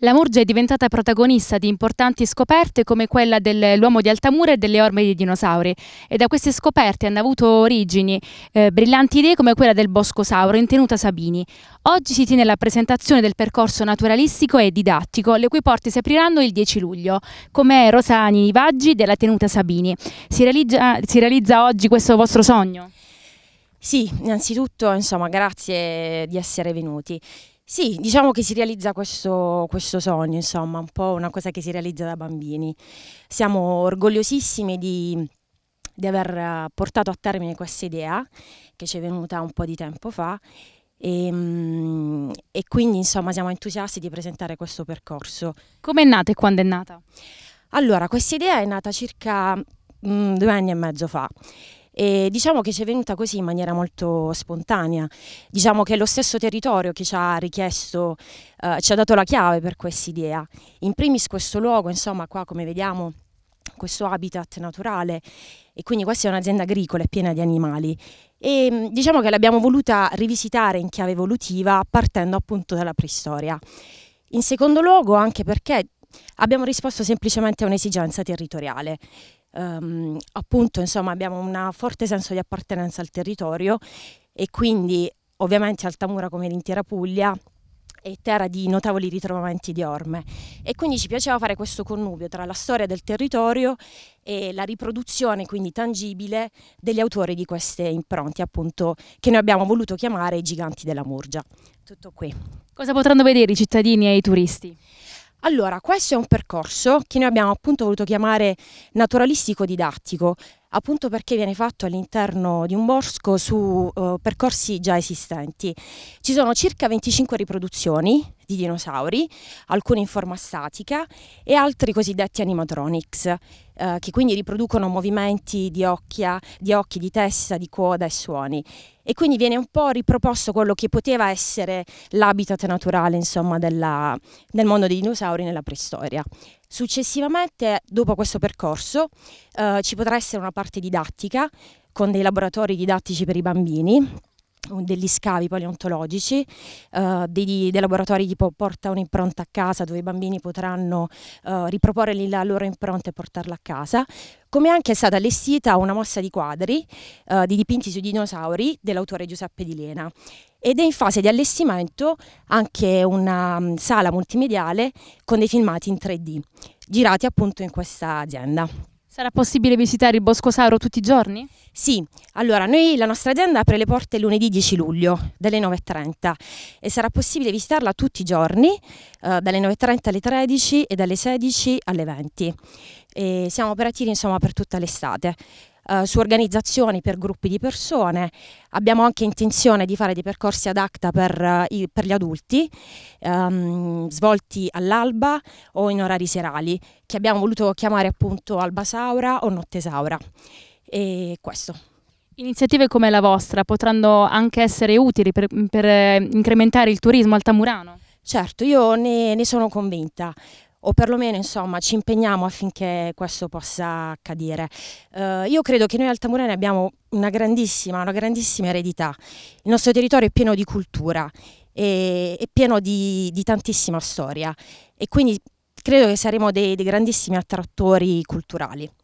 La Murgia è diventata protagonista di importanti scoperte come quella dell'uomo di Altamura e delle orme dei dinosauri e da queste scoperte hanno avuto origini eh, brillanti idee come quella del bosco sauro in tenuta Sabini. Oggi si tiene la presentazione del percorso naturalistico e didattico, le cui porte si apriranno il 10 luglio, come Rosani Vaggi della tenuta Sabini. Si realizza, si realizza oggi questo vostro sogno? Sì, innanzitutto insomma, grazie di essere venuti. Sì, diciamo che si realizza questo, questo, sogno, insomma, un po' una cosa che si realizza da bambini. Siamo orgogliosissimi di, di aver eh, portato a termine questa idea che ci è venuta un po' di tempo fa e, ehm, e quindi insomma siamo entusiasti di presentare questo percorso. Come è nata e quando è nata? Allora, questa idea è nata circa mh, mm, due anni e mezzo fa e diciamo che ci è venuta così in maniera molto spontanea. Diciamo che è lo stesso territorio che ci ha richiesto, eh, ci ha dato la chiave per questa idea. In primis questo luogo, insomma, qua come vediamo questo habitat naturale e quindi questa è un'azienda agricola e piena di animali e mm, diciamo che l'abbiamo voluta rivisitare in chiave evolutiva partendo appunto dalla preistoria. In secondo luogo anche perché abbiamo risposto semplicemente a un'esigenza territoriale ehm, appunto insomma, abbiamo un forte senso di appartenenza al territorio e quindi ovviamente Altamura come l'intera Puglia è terra di notevoli ritrovamenti di orme e quindi ci piaceva fare questo connubio tra la storia del territorio e la riproduzione quindi tangibile degli autori di queste impronte appunto che noi abbiamo voluto chiamare i giganti della Murgia. Tutto qui. Cosa potranno vedere i cittadini e i turisti? Allora, questo è un percorso che noi abbiamo appunto voluto chiamare naturalistico didattico, appunto perché viene fatto all'interno di un bosco su uh, percorsi già esistenti. Ci sono circa 25 riproduzioni di dinosauri, alcuni in forma statica e altri cosiddetti animatronics, eh, che quindi riproducono movimenti di, occhia, di occhi, di testa, di coda e suoni. E quindi viene un po' riproposto quello che poteva essere l'habitat naturale, insomma, della, del mondo dei dinosauri nella preistoria. Successivamente, dopo questo percorso, eh, ci potrà essere una parte didattica con dei laboratori didattici per i bambini degli scavi paleontologici, eh, dei, dei, laboratori tipo porta un'impronta a casa dove i bambini potranno eh, riproporre la loro impronta e portarla a casa, come anche è stata allestita una mossa di quadri eh, di dipinti sui dinosauri dell'autore Giuseppe Di Lena ed è in fase di allestimento anche una um, sala multimediale con dei filmati in 3D girati appunto in questa azienda. Sarà possibile visitare il Bosco Sauro tutti i giorni? Sì, allora noi la nostra azienda apre le porte lunedì 10 luglio dalle 9.30 e sarà possibile visitarla tutti i giorni eh, dalle 9.30 alle 13 e dalle 16 alle 20. E siamo operativi insomma per tutta l'estate eh, su organizzazioni per gruppi di persone, abbiamo anche intenzione di fare dei percorsi ad acta per, eh, per gli adulti, ehm, svolti all'alba o in orari serali, che abbiamo voluto chiamare appunto Albasaura o Nottesaura. E questo. Iniziative come la vostra potranno anche essere utili per, per eh, incrementare il turismo al Tamurano? Certo, io ne, ne sono convinta o perlomeno insomma ci impegniamo affinché questo possa accadere. Eh, io credo che noi altamurani abbiamo una grandissima, una grandissima eredità, il nostro territorio è pieno di cultura, è, è pieno di, di, tantissima storia e quindi credo che saremo dei, dei grandissimi attrattori culturali.